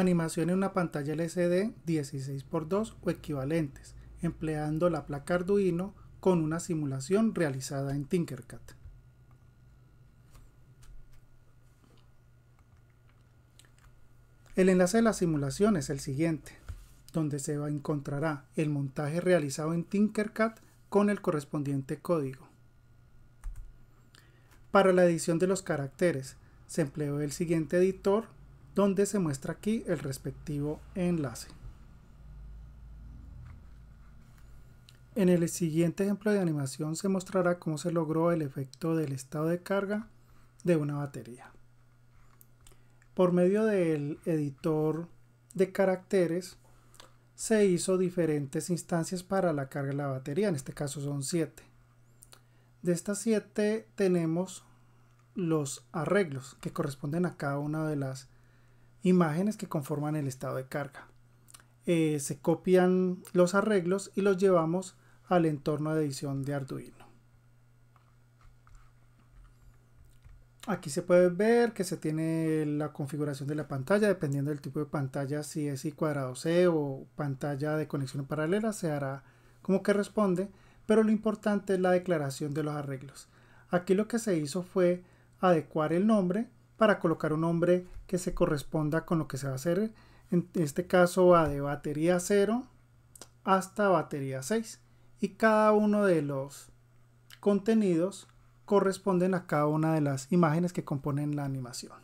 animación en una pantalla LCD 16x2 o equivalentes, empleando la placa Arduino con una simulación realizada en Tinkercad. El enlace de la simulación es el siguiente, donde se encontrará el montaje realizado en Tinkercad con el correspondiente código. Para la edición de los caracteres, se empleó el siguiente editor donde se muestra aquí el respectivo enlace. En el siguiente ejemplo de animación se mostrará cómo se logró el efecto del estado de carga de una batería. Por medio del editor de caracteres se hizo diferentes instancias para la carga de la batería, en este caso son 7. De estas 7 tenemos los arreglos que corresponden a cada una de las imágenes que conforman el estado de carga. Eh, se copian los arreglos y los llevamos al entorno de edición de Arduino. Aquí se puede ver que se tiene la configuración de la pantalla, dependiendo del tipo de pantalla, si es I cuadrado C o pantalla de conexión paralela, se hará como que responde, pero lo importante es la declaración de los arreglos. Aquí lo que se hizo fue adecuar el nombre para colocar un nombre que se corresponda con lo que se va a hacer. En este caso va de batería 0 hasta batería 6 y cada uno de los contenidos corresponden a cada una de las imágenes que componen la animación.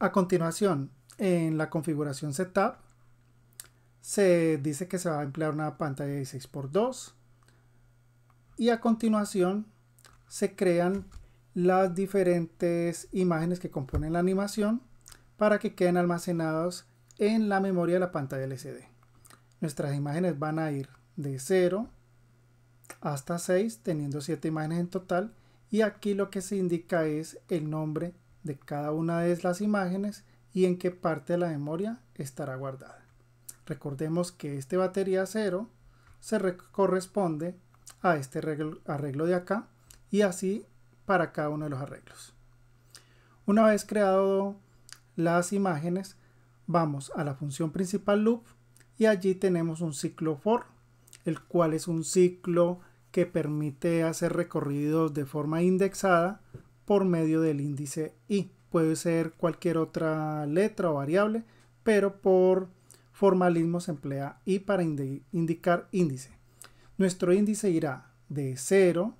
A continuación, en la configuración setup se dice que se va a emplear una pantalla de 16x2 y a continuación se crean las diferentes imágenes que componen la animación para que queden almacenados en la memoria de la pantalla LCD. Nuestras imágenes van a ir de 0 hasta 6, teniendo 7 imágenes en total. Y aquí lo que se indica es el nombre de cada una de las imágenes y en qué parte de la memoria estará guardada. Recordemos que este batería 0 se corresponde a este arreglo de acá y así para cada uno de los arreglos. Una vez creado las imágenes, vamos a la función principal loop y allí tenemos un ciclo for, el cual es un ciclo que permite hacer recorridos de forma indexada por medio del índice i. Puede ser cualquier otra letra o variable, pero por formalismo se emplea i para indicar índice. Nuestro índice irá de 0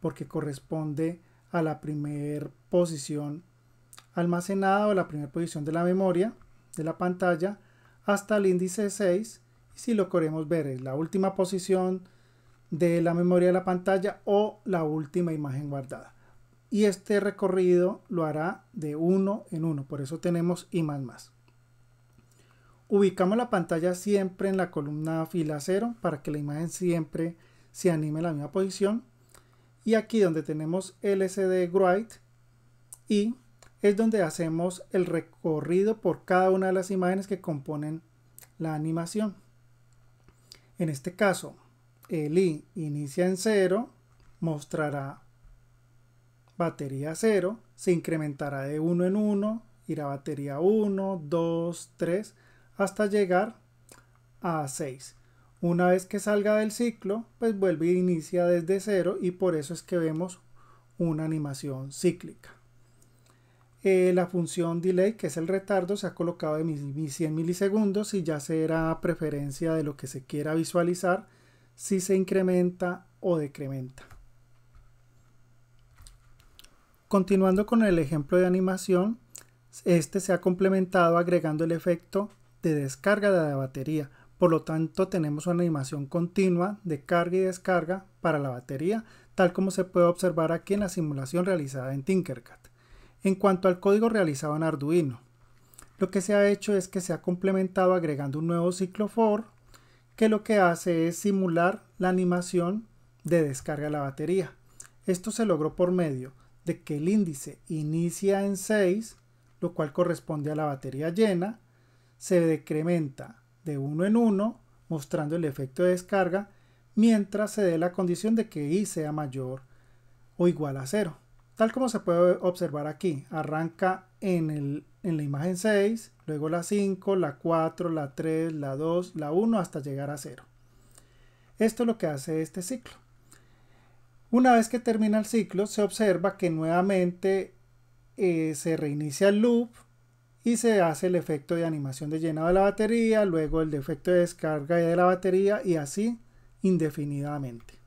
porque corresponde a la primera posición almacenada o la primera posición de la memoria de la pantalla hasta el índice 6 y si lo queremos ver es la última posición de la memoria de la pantalla o la última imagen guardada y este recorrido lo hará de uno en uno por eso tenemos y más más ubicamos la pantalla siempre en la columna fila 0 para que la imagen siempre se anime en la misma posición y aquí donde tenemos LCD Write y es donde hacemos el recorrido por cada una de las imágenes que componen la animación. En este caso, el i inicia en 0, mostrará batería 0, se incrementará de 1 en 1, irá batería 1, 2, 3, hasta llegar a 6. Una vez que salga del ciclo, pues vuelve e inicia desde cero y por eso es que vemos una animación cíclica. Eh, la función delay, que es el retardo, se ha colocado de 100 milisegundos y ya será preferencia de lo que se quiera visualizar si se incrementa o decrementa. Continuando con el ejemplo de animación, este se ha complementado agregando el efecto de descarga de la batería por lo tanto, tenemos una animación continua de carga y descarga para la batería, tal como se puede observar aquí en la simulación realizada en Tinkercad. En cuanto al código realizado en Arduino, lo que se ha hecho es que se ha complementado agregando un nuevo ciclo for que lo que hace es simular la animación de descarga de la batería. Esto se logró por medio de que el índice inicia en 6, lo cual corresponde a la batería llena, se decrementa de uno en 1, mostrando el efecto de descarga, mientras se dé la condición de que i sea mayor o igual a 0. Tal como se puede observar aquí, arranca en, la imagen 6, luego la 5, la 4, la 3, la 2, la 1 hasta llegar a 0. Esto es lo que hace este ciclo. Una vez que termina el ciclo, se observa que nuevamente eh, se reinicia el loop y se hace el efecto de animación de llenado de la batería, luego el de efecto de descarga de la batería y así indefinidamente.